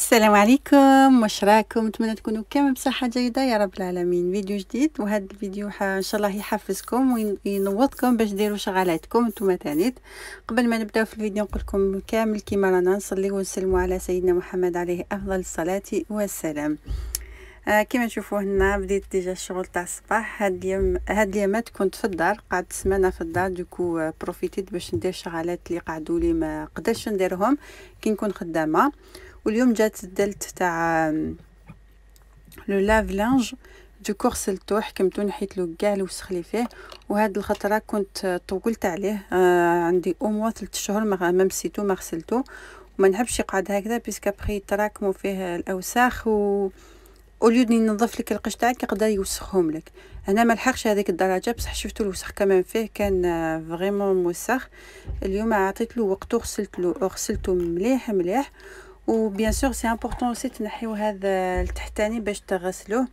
السلام عليكم واش راكم نتمنى تكونوا كامل بصحه جيده يا رب العالمين فيديو جديد وهذا الفيديو ان شاء الله يحفزكم وينوضكم باش ديروا شغلاتكم نتوما تانيت قبل ما نبداو في الفيديو نقول لكم كامل كيما رانا نصليو ونسلموا على سيدنا محمد عليه افضل الصلاه والسلام آه كما تشوفوا هنا بديت ديجا الشغل تاع الصباح هاد اليوم هاد اليومات كنت في الدار قعدت سمانه في الدار دوكو بروفيتيت آه، باش ندير شغلات اللي قعدوا لي ما قدرتش نديرهم كي نكون خدامه واليوم جات الدلت تاع لو لاف لانج دوكو غسلتو حكمتو نحيتلو كاع الوسخ اللي فيه وهاد الخطره كنت طولت عليه آه عندي اوموا ثلاث شهور ما مسيتو ما غسلتو وما نحبش يقعد هكذا بيسك ابري تراكمو فيه الاوساخ و اوليو دني ننظف لك القش تاعك يقدر يوسخهم لك هنا ما لحقش هذيك الدرجه بصح شفتو الوسخ كمان فيه كان فريمون آه، موسخ اليوم عطيت له وقت غسلت له غسلته مليح مليح وبيان سور سي امبورطون سي تنحيو هذا التحتاني باش تغسلوه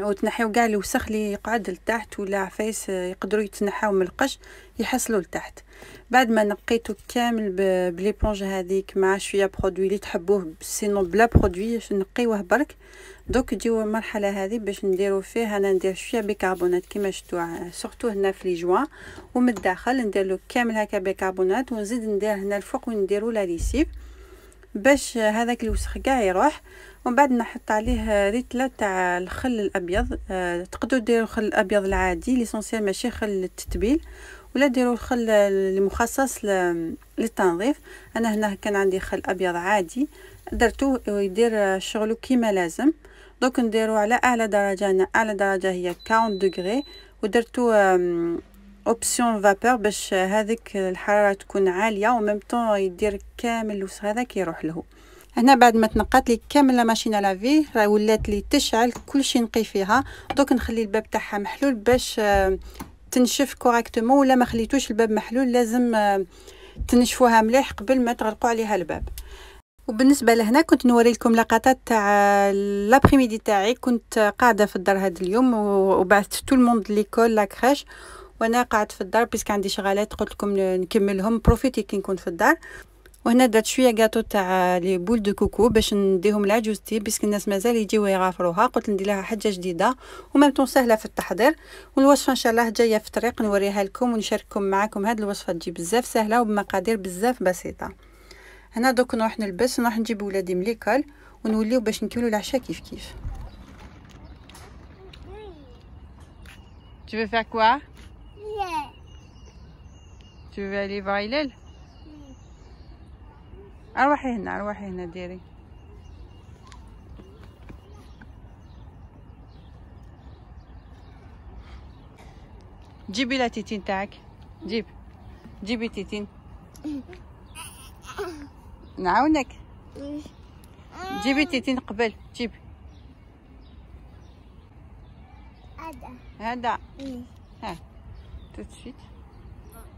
وتنحيو كاع الوسخ اللي يقعد لتحت ولا عفايس يقدروا يتنحاو من القش يحصلوا لتحت بعد ما نقيتو كامل بليبونج هذيك مع شويه برودوي اللي تحبوه سينو بلا برودوي نقيوه برك دوك تجيو المرحله هذه باش نديرو فيه انا ندير شويه بيكربونات كيما شفتوا سورتو هنا في لي جوان ومن الداخل ندير له كامل هكا بيكربونات ونزيد ندير هنا الفوق ونديرو لا ليسيب باش هذاك الوسخ كاع يروح ومن بعد نحط عليه ريتله تاع الخل الابيض أه تقدروا ديروا الخل الابيض العادي ليسونسيال ماشي خل التتبيل ولا ديروا الخل المخصص للتنظيف انا هنا كان عندي خل ابيض عادي درتو يدير شغله كيما لازم دوك نديرو على اعلى درجه انا اعلى درجه هي 40 دغري ودرتو اوبسيون فابور باش هذيك الحراره تكون عاليه وميم طون يدير كامل هذا كيروح له هنا بعد ما تنقات لي كامل لا ماشين على لافي راه ولات لي تشعل كلشي نقي فيها دوك نخلي الباب تاعها محلول باش آه، تنشف كوريكتومون ولا ما خليتوش الباب محلول لازم آه، تنشفوها مليح قبل ما تغلقوا عليها الباب وبالنسبه لهنا كنت نوري لكم لقطات تاع لابريميدي آه، تاعي كنت قاعده في الدار هذا اليوم وبعثت تو الموند ليكول لا كريش وانا قعدت في الدار بس عندي شغالات قلت لكم نكملهم بروفيتي كي نكون في الدار وهنا درت شويه كاطو تاع لي بول دو كوكو باش نديهم لعجوزتي بس الناس مازال يجيو يغافروها قلت ندير لها حاجه جديده ومام سهله في التحضير والوصفه ان شاء الله جايه في الطريق نوريها لكم ونشارككم معكم هاد الوصفه تجي بزاف سهله وبمقادير بزاف بسيطه هنا دوك نروح نلبس نروح نجيب ولادي من ليكول ونوليو باش نكملو العشاء كيف كيف Tu veux faire quoi Tu veux aller voir اروحي هنا اروحي هنا ديري جيبي لا تيتين تاعك جيب جيبي تيتين نعاونك جيبي تيتين قبل جيب هذا هذا ها تتشيت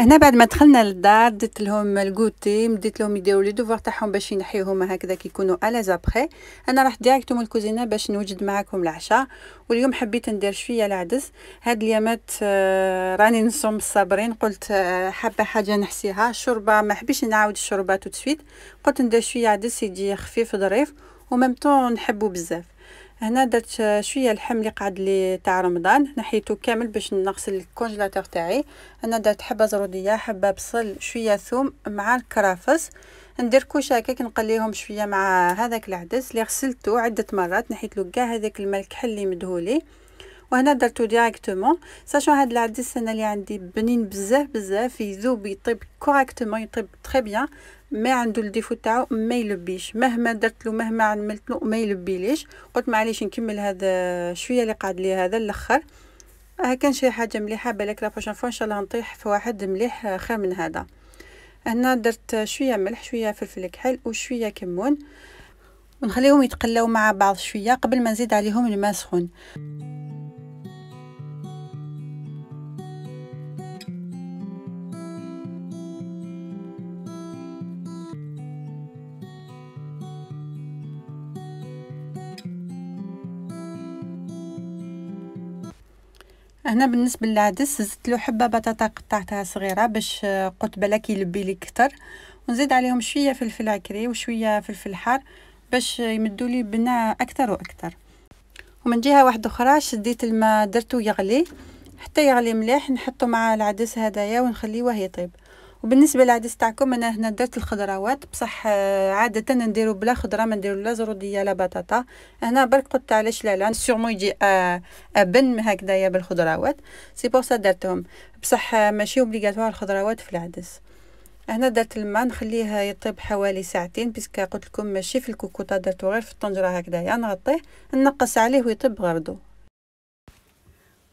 هنا بعد ما دخلنا للدار درت لهم الكوتي مديت لهم يديروا لي دوفوار تاعهم باش ينحيوهم هكذا كيكونوا على ابخي انا رحت ديريكتوم الكوزينه باش نوجد معاكم العشاء واليوم حبيت ندير شويه العدس هاد اليامات آه راني نصوم الصابرين قلت آه حابه حاجه نحسيها الشوربه ما حبيتش نعاود الشوربه توت سويت قلت ندير شويه عدس يجي خفيف ظريف وميم طون نحبو بزاف هنا درت شويه اللحم اللي قعد لي تاع رمضان نحيته كامل باش نغسل الكونجيلاتور تاعي هنا درت حبه زروديه حبه بصل شويه ثوم مع الكرافس ندير كوش هكاك نقليهم شويه مع هذاك العدس اللي غسلته عده مرات نحيت له كاع هذاك الكحل اللي مدهولي وهنا درتو ديريكتومون ساشون هاد العدس انا اللي عندي بنين بزاف بزاف يذوب يطيب كوراكتومون يطيب تري بيان ما عنده الديفو تاعو ما يلبيش مهما درت له مهما عملت له ما يلبيليش قلت معليش نكمل هذا شويه اللي قعد لي هذا الاخر ها آه، كان شي حاجه مليحه بالك لا بروشين فوا ان شاء الله نطيح في واحد مليح آه، خير من هذا هنا درت شويه ملح شويه فلفل كحل وشويه كمون ونخليهم يتقلاو مع بعض شويه قبل ما نزيد عليهم الماء سخون هنا بالنسبه للعدس زدت له حبه بطاطا قطعتها صغيره باش آه، قلت بالك يلبي لي كتر ونزيد عليهم شويه فلفل عكري وشويه فلفل حار باش آه، يمدوا لي بناء اكثر واكثر ومن جهه واحده اخرى شديت الماء درته يغلي حتى يغلي مليح نحطه مع العدس هدايا ونخليه يطيب وبالنسبه للعدس تاعكم انا هنا درت الخضروات بصح آه، عاده نديرو بلا خضره ما نديرو لا زروديه لا بطاطا هنا برك قلت علاش لا لا سيغمون يجي آه، ابن هكذايا بالخضروات سي بور سا درتهم بصح آه، ماشي اوبليغاتوار الخضروات في العدس هنا درت الماء نخليه يطيب حوالي ساعتين بيسك قلت لكم ماشي في الكوكوطه درتو غير في الطنجره هكذايا نغطيه نقص عليه ويطيب غردو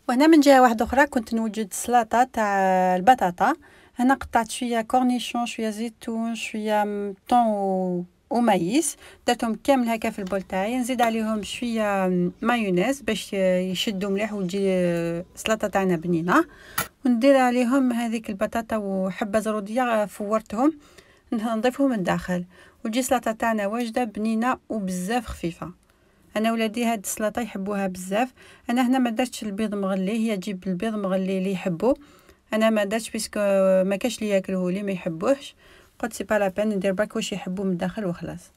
وهنا من جهه واحده اخرى كنت نوجد سلطه تاع البطاطا انا قطعت شويه كورنيشون شويه زيتون شويه طون ومايس درتهم كامل هكا في البول تاعي نزيد عليهم شويه مايونيز باش يشدوا مليح وتجي السلطه تاعنا بنينه وندير عليهم هذيك البطاطا وحبه زروديه فورتهم نضيفهم من الداخل وتجي السلطه تاعنا واجده بنينه وبزاف خفيفه انا ولادي هاد السلطه يحبوها بزاف انا هنا ما درتش البيض مغلي هي تجيب البيض مغلي اللي يحبوه انا ما درتش باسكو ما كاش لي ياكلوه لي ما يحبوهش قلت سي با لا بين ندير برك واش يحبو من الداخل وخلاص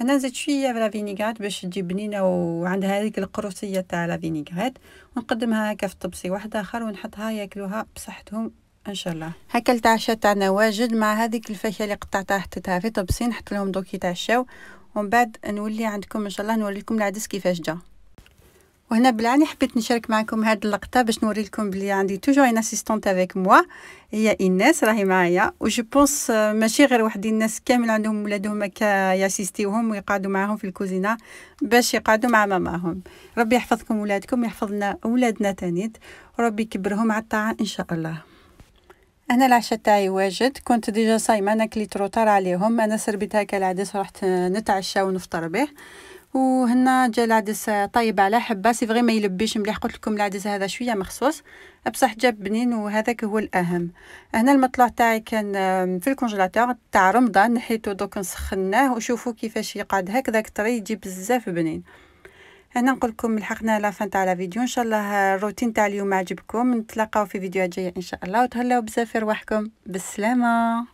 انا نزيد شويه لا فينيغات باش تجي بنينه وعندها هذيك القروسيه تاع لا فينيغات ونقدمها هكا في طبسي واحد اخر ونحطها ياكلوها بصحتهم ان شاء الله هكا العشاء تاعنا واجد مع هذيك الفاشه اللي قطعتها حطيتها في طبسي نحط لهم دوك يتعشاو ومن بعد نولي عندكم ان شاء الله نوريكم العدس كيفاش جا وهنا بالعاني حبيت نشارك معكم هاد اللقطه باش نوري لكم بلي عندي توجور ان اسيستونت افيك موا هي ايناس راهي معايا و جو بونس ماشي غير وحدي الناس كامل عندهم ولادهم هكا ياسيستيوهم ويقعدوا معاهم في الكوزينه باش يقعدوا مع ماماهم ربي يحفظكم ولادكم يحفظنا ولادنا تانيت وربي يكبرهم على الطاعه ان شاء الله انا العشاء تاعي واجد كنت ديجا صايمه انا كليت روطار عليهم انا سربيت هكا العدس رحت نتعشى ونفطر به وهنا جا العدس طيب على حبه سي فغي ما يلبيش مليح قلت لكم العدس هذا شويه مخصوص بصح جاب بنين وهذاك هو الاهم هنا المطلع تاعي كان في الكونجيلاتور تاع رمضان نحيتو دوك نسخناه وشوفوا كيفاش يقعد هكذاك طري يجي بزاف بنين هنا نقول لكم لحقنا لافان تاع لا فيديو ان شاء الله الروتين تاع اليوم عجبكم نتلاقاو في فيديوهات جايه ان شاء الله وتهلاو بزاف في رواحكم بالسلامه